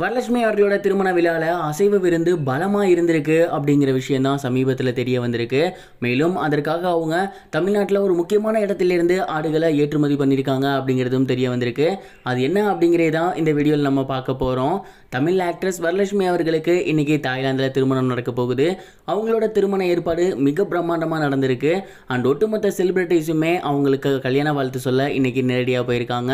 வரலட்சுமி அவர்களோட திருமண விழாவில் அசைவ விருந்து பலமாக இருந்திருக்கு அப்படிங்கிற விஷயந்தான் சமீபத்தில் தெரிய வந்திருக்கு மேலும் அதற்காக அவங்க தமிழ்நாட்டில் ஒரு முக்கியமான இடத்திலிருந்து ஆடுகளை ஏற்றுமதி பண்ணியிருக்காங்க அப்படிங்கிறதும் தெரிய வந்திருக்கு அது என்ன அப்படிங்கிறே தான் இந்த வீடியோவில் நம்ம பார்க்க போகிறோம் தமிழ் ஆக்ட்ரஸ் வரலட்சுமி அவர்களுக்கு இன்றைக்கி தாய்லாந்தில் திருமணம் நடக்க போகுது அவங்களோட திருமண ஏற்பாடு மிக பிரம்மாண்டமாக நடந்திருக்கு அண்ட் ஒட்டுமொத்த செலிப்ரிட்டிஸுமே அவங்களுக்கு கல்யாண வாழ்த்து சொல்ல இன்றைக்கி நேரடியாக போயிருக்காங்க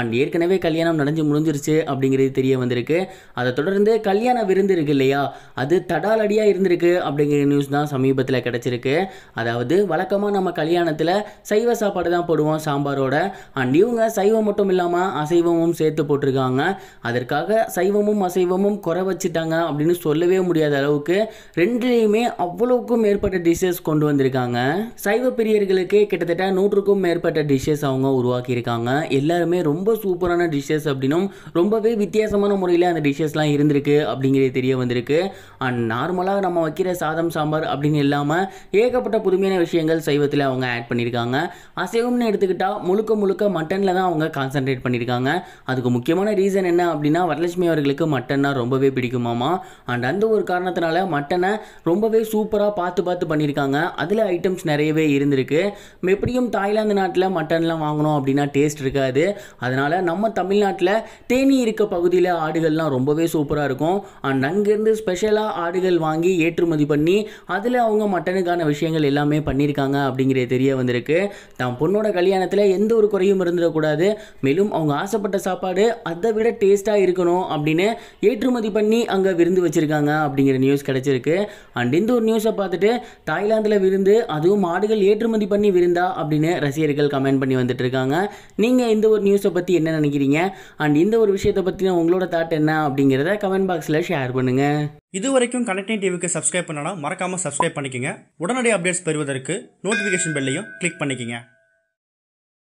அண்ட் ஏற்கனவே கல்யாணம் நடந்து முடிஞ்சிருச்சு அப்படிங்கிறது தெரிய வந்திருக்கு அதை தொடர்ந்து கல்யாண விருந்து இருக்கு இல்லையா அது தடாலடியாக இருந்திருக்கு அப்படிங்கிற நியூஸ் தான் சமீபத்தில் கிடச்சிருக்கு அதாவது வழக்கமாக நம்ம கல்யாணத்தில் சைவ சாப்பாடு தான் போடுவோம் சாம்பாரோட அண்ட் இவங்க சைவம் மட்டும் இல்லாமல் அசைவமும் சேர்த்து போட்டிருக்காங்க அதற்காக சைவமும் அசைவமும் குறை வச்சுட்டாங்க அப்படின்னு சொல்லவே முடியாத அளவுக்கு ரெண்டுலேயுமே அவ்வளோக்கும் மேற்பட்ட டிஷ்ஷஸ் கொண்டு வந்திருக்காங்க சைவ பிரியர்களுக்கு கிட்டத்தட்ட நூற்றுக்கும் மேற்பட்ட டிஷ்ஷஸ் அவங்க உருவாக்கியிருக்காங்க எல்லாருமே ரொம்ப சூப்பரான டிஷ்ஷஸ் அப்படின்னும் ரொம்பவே வித்தியாசமான முறையில் அந்த டிஷ்ஷஸ்லாம் இருந்திருக்கு அப்படிங்கிறது தெரிய வந்திருக்கு அண்ட் நார்மலாக நம்ம வைக்கிற சாதம் சாம்பார் அப்படின்னு இல்லாமல் ஏகப்பட்ட புதுமையான விஷயங்கள் சைவத்தில் அவங்க ஆட் பண்ணியிருக்காங்க அசைவம்னு எடுத்துக்கிட்டால் முழுக்க முழுக்க மட்டனில் தான் அவங்க கான்சன்ட்ரேட் பண்ணியிருக்காங்க அதுக்கு முக்கியமான ரீசன் என்ன அப்படின்னா வரலட்சுமி அவர்களுக்கு மட்டன்னா ரொம்பவே பிடிக்குமாமா அண்ட் அந்த ஒரு காரணத்தினால மட்டனை ரொம்பவே சூப்பராக பார்த்து பார்த்து பண்ணியிருக்காங்க அதில் ஐட்டம்ஸ் நிறையவே இருந்திருக்கு எப்படியும் தாய்லாந்து நாட்டில் மட்டன்லாம் வாங்கணும் அப்படின்னா டேஸ்ட் இருக்காது அதனால் நம்ம தமிழ்நாட்டில் தேனி இருக்க பகுதியில் ஆடுகள் ஆடுகள்லாம் ரொம்பவே சூப்பராக இருக்கும் அண்ட் அங்கேருந்து ஸ்பெஷலாக ஆடுகள் வாங்கி ஏற்றுமதி பண்ணி அதில் அவங்க மட்டனுக்கான விஷயங்கள் எல்லாமே பண்ணியிருக்காங்க அப்படிங்கிறது தெரிய வந்திருக்கு தான் பொண்ணோட கல்யாணத்தில் எந்த ஒரு குறையும் இருந்துடக்கூடாது மேலும் அவங்க ஆசைப்பட்ட சாப்பாடு அதை விட டேஸ்ட்டாக இருக்கணும் அப்படின்னு ஏற்றுமதி பண்ணி அங்கே விருந்து வச்சுருக்காங்க அப்படிங்கிற நியூஸ் கிடச்சிருக்கு அண்ட் இந்த ஒரு நியூஸை பார்த்துட்டு தாய்லாந்தில் விருந்து அதுவும் மாடுகள் ஏற்றுமதி பண்ணி விருந்தா அப்படின்னு ரசிகர்கள் கமெண்ட் பண்ணி வந்துட்டு இருக்காங்க நீங்கள் இந்த ஒரு நியூஸை பற்றி என்ன நினைக்கிறீங்க அண்ட் இந்த ஒரு விஷயத்தை பற்றின உங்களோட தாட் என்ன என்ன அப்படிங்கிறத கமெண்ட் பாக்ஸில் ஷேர் பண்ணுங்கள் இது வரைக்கும் கனெக்டிங் டிவிக்கு சப்ஸ்கிரைப் பண்ணனா மறக்காமல் சப்ஸ்கிரைப் பண்ணிக்கோங்க உடனடி அப்டேட்ஸ் பெறுவதற்கு நோட்டிஃபிகேஷன் பெல்லையும் கிளிக் பண்ணிக்கோங்க